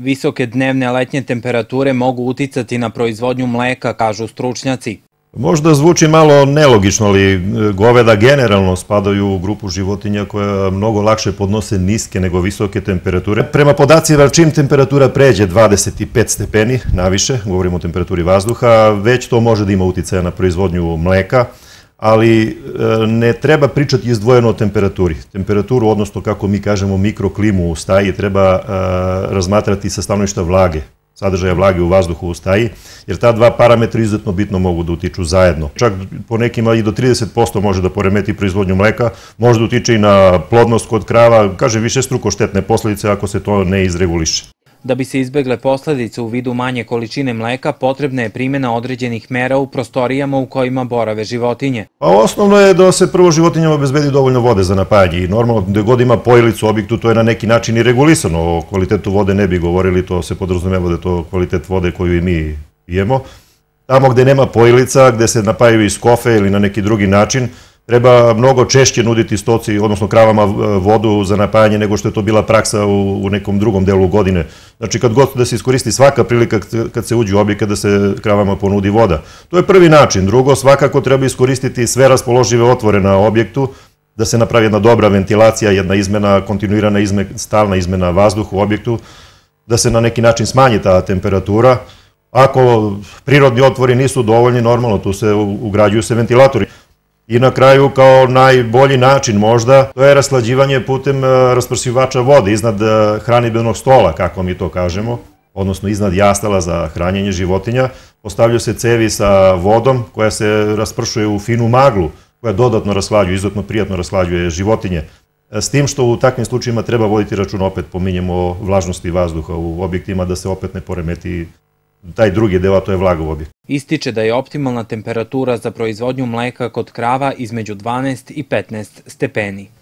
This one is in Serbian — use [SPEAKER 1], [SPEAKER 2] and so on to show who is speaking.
[SPEAKER 1] Visoke dnevne letnje temperature mogu uticati na proizvodnju mleka, kažu stručnjaci.
[SPEAKER 2] Možda zvuči malo nelogično, ali e, goveda generalno spadaju u grupu životinja koja mnogo lakše podnose niske nego visoke temperature. Prema podacima čim temperatura pređe 25 stepeni, naviše, govorimo o temperaturi vazduha, već to može da ima uticaja na proizvodnju mleka, ali e, ne treba pričati izdvojeno o temperaturi. Temperaturu, odnosno kako mi kažemo mikroklimu u staji, treba e, razmatrati sa stanovišta vlage, sadržaja vlage u vazduhu u staji, jer ta dva parametra izuzetno bitno mogu da utiču zajedno. Čak po nekima i do 30% može da poremeti proizvodnju mleka, može da utiče i na plodnost kod krava, kaže više struko štetne posledice ako se to ne izreguliše.
[SPEAKER 1] Da bi se izbegle posledice u vidu manje količine mleka, potrebna je primjena određenih mera u prostorijama u kojima borave životinje.
[SPEAKER 2] Pa osnovno je da se prvo životinjama obezbedi dovoljno vode za napajanje i normalno gde god ima pojelicu objektu to je na neki način i regulisano. O kvalitetu vode ne bi govorili, to se podrazumeva da je to kvalitet vode koju i mi pijemo. Tamo gde nema pojelica, gde se napajaju iz kofe ili na neki drugi način, treba mnogo češće nuditi stoci, odnosno kravama e, vodu za napajanje nego što je to bila praksa u, u nekom drugom delu godine. Znači kad god da se iskoristi svaka prilika kad se uđe u objekat da se kravama ponudi voda. To je prvi način. Drugo, svakako treba iskoristiti sve raspoložive otvore na objektu, da se napravi jedna dobra ventilacija, jedna izmena, kontinuirana izmena, stalna izmena vazduha u objektu, da se na neki način smanji ta temperatura. Ako prirodni otvori nisu dovoljni, normalno, tu se ugrađuju se ventilatori. I na kraju kao najbolji način možda, to je raslađivanje putem e, raspršivača vode iznad e, hranidbenog stola, kako mi to kažemo, odnosno iznad jastala za hranjenje životinja. Postavljaju se cevi sa vodom koja se raspršuje u finu maglu, koja dodatno raslađuje, izuzetno prijatno raslađuje životinje. E, s tim što u takvim slučajima treba voditi račun, opet pominjemo o vlažnosti vazduha u objektima, da se opet ne poremeti taj drugi deo, to je vlagovodi.
[SPEAKER 1] Ističe da je optimalna temperatura za proizvodnju mleka kod krava između 12 i 15 stepeni.